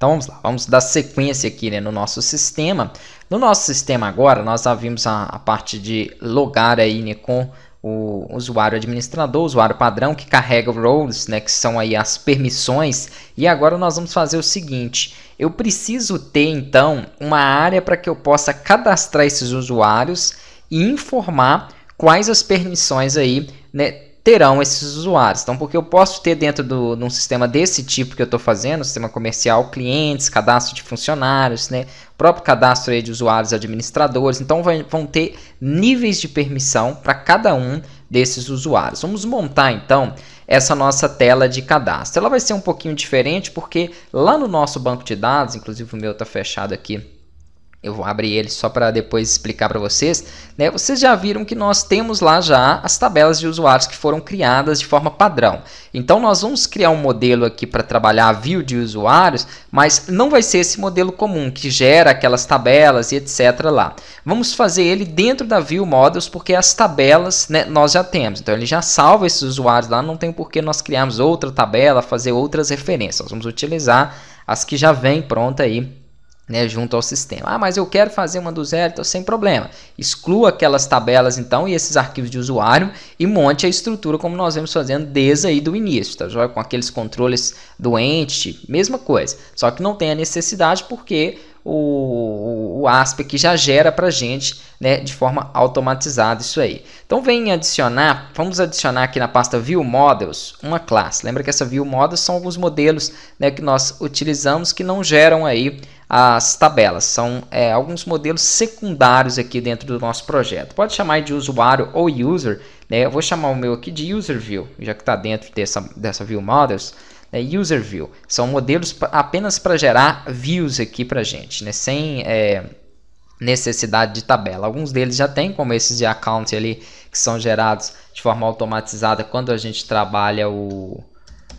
Então vamos lá, vamos dar sequência aqui né, no nosso sistema. No nosso sistema agora, nós já vimos a, a parte de logar aí, né, com o usuário administrador, o usuário padrão que carrega roles, né, que são aí as permissões. E agora nós vamos fazer o seguinte, eu preciso ter então uma área para que eu possa cadastrar esses usuários e informar quais as permissões aí né, terão esses usuários. Então, porque eu posso ter dentro do, de um sistema desse tipo que eu estou fazendo, sistema comercial, clientes, cadastro de funcionários, né? próprio cadastro de usuários administradores. Então, vai, vão ter níveis de permissão para cada um desses usuários. Vamos montar, então, essa nossa tela de cadastro. Ela vai ser um pouquinho diferente, porque lá no nosso banco de dados, inclusive o meu está fechado aqui, eu vou abrir ele só para depois explicar para vocês, né? Vocês já viram que nós temos lá já as tabelas de usuários que foram criadas de forma padrão. Então nós vamos criar um modelo aqui para trabalhar a view de usuários, mas não vai ser esse modelo comum que gera aquelas tabelas e etc lá. Vamos fazer ele dentro da view models porque as tabelas, né, nós já temos. Então ele já salva esses usuários lá, não tem por que nós criarmos outra tabela, fazer outras referências. Nós vamos utilizar as que já vem pronta aí né, junto ao sistema. Ah, mas eu quero fazer uma do zero, então sem problema. Exclua aquelas tabelas então e esses arquivos de usuário e monte a estrutura como nós vemos fazendo desde aí do início, tá joia? Com aqueles controles do entity, mesma coisa. Só que não tem a necessidade porque o, o, o ASP que já gera para a gente né, de forma automatizada isso aí. Então vem adicionar, vamos adicionar aqui na pasta View Models uma classe. Lembra que essa View Models são alguns modelos né, que nós utilizamos que não geram aí as tabelas. São é, alguns modelos secundários aqui dentro do nosso projeto. Pode chamar de usuário ou user. Né? Eu vou chamar o meu aqui de user view, já que está dentro dessa, dessa view models. Né? User view são modelos apenas para gerar views aqui para gente, né? sem é, necessidade de tabela. Alguns deles já tem, como esses de account ali, que são gerados de forma automatizada quando a gente trabalha o,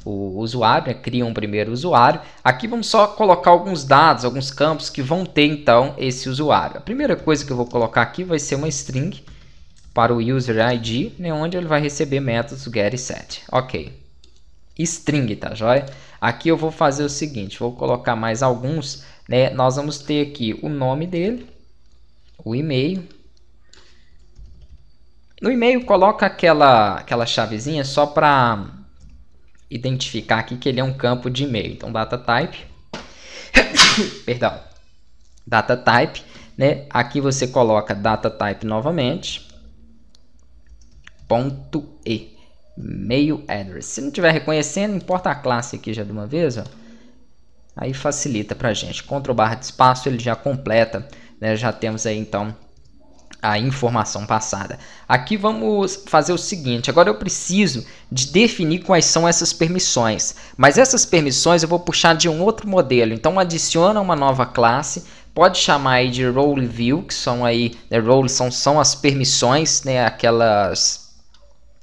o usuário, né? cria um primeiro usuário. Aqui vamos só colocar alguns dados, alguns campos que vão ter então esse usuário. A primeira coisa que eu vou colocar aqui vai ser uma string para o user ID, né? onde ele vai receber métodos get e set. Ok. String, tá joia? Aqui eu vou fazer o seguinte, vou colocar mais alguns, né? Nós vamos ter aqui o nome dele, o e-mail, no e-mail, coloca aquela, aquela chavezinha só para identificar aqui que ele é um campo de e-mail. Então, data type, perdão, data type, né? Aqui você coloca data type novamente, ponto e mail address. Se não estiver reconhecendo, importa a classe aqui já de uma vez, ó. Aí facilita para gente. Ctrl barra de espaço, ele já completa, né? Já temos aí então a informação passada. Aqui vamos fazer o seguinte, agora eu preciso de definir quais são essas permissões, mas essas permissões eu vou puxar de um outro modelo, então adiciona uma nova classe, pode chamar aí de role view, que são aí, né, role são, são as permissões, né, aquelas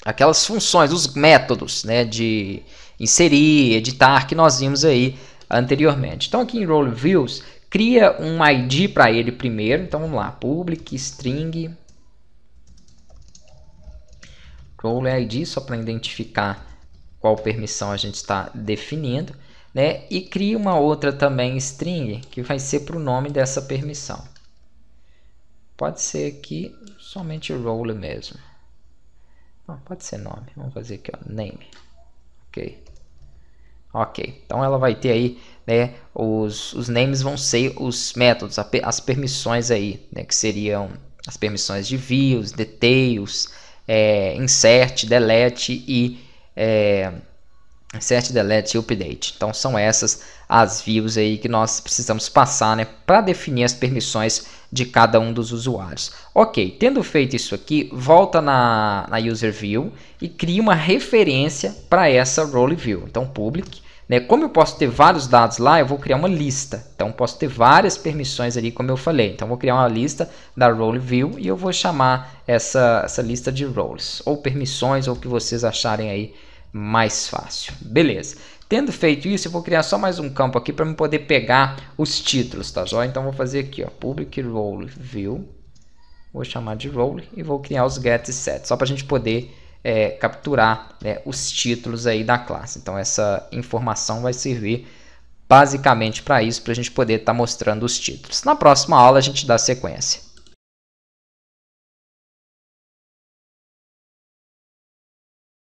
aquelas funções, os métodos, né, de inserir, editar que nós vimos aí anteriormente. Então aqui em role views cria um ID para ele primeiro. Então vamos lá, public string role ID, só para identificar qual permissão a gente está definindo. Né? E cria uma outra também string que vai ser para o nome dessa permissão. Pode ser aqui somente role mesmo. Não, pode ser nome. Vamos fazer aqui, ó, name. Ok. Ok, então ela vai ter aí, né, os, os names vão ser os métodos, as permissões aí, né, que seriam as permissões de views, details, é, insert, delete e é, insert, delete e update. Então são essas as views aí que nós precisamos passar, né, para definir as permissões de cada um dos usuários. Ok, tendo feito isso aqui, volta na, na user view e cria uma referência para essa role view. Então, public. Né? Como eu posso ter vários dados lá, eu vou criar uma lista. Então, posso ter várias permissões ali, como eu falei. Então, vou criar uma lista da role view e eu vou chamar essa, essa lista de roles, ou permissões, ou o que vocês acharem aí mais fácil. Beleza. Tendo feito isso, eu vou criar só mais um campo aqui para eu poder pegar os títulos, tá joia? Então, vou fazer aqui, ó, public role view, vou chamar de role e vou criar os get set, só para a gente poder é, capturar né, os títulos aí da classe. Então, essa informação vai servir basicamente para isso, para a gente poder estar tá mostrando os títulos. Na próxima aula, a gente dá sequência.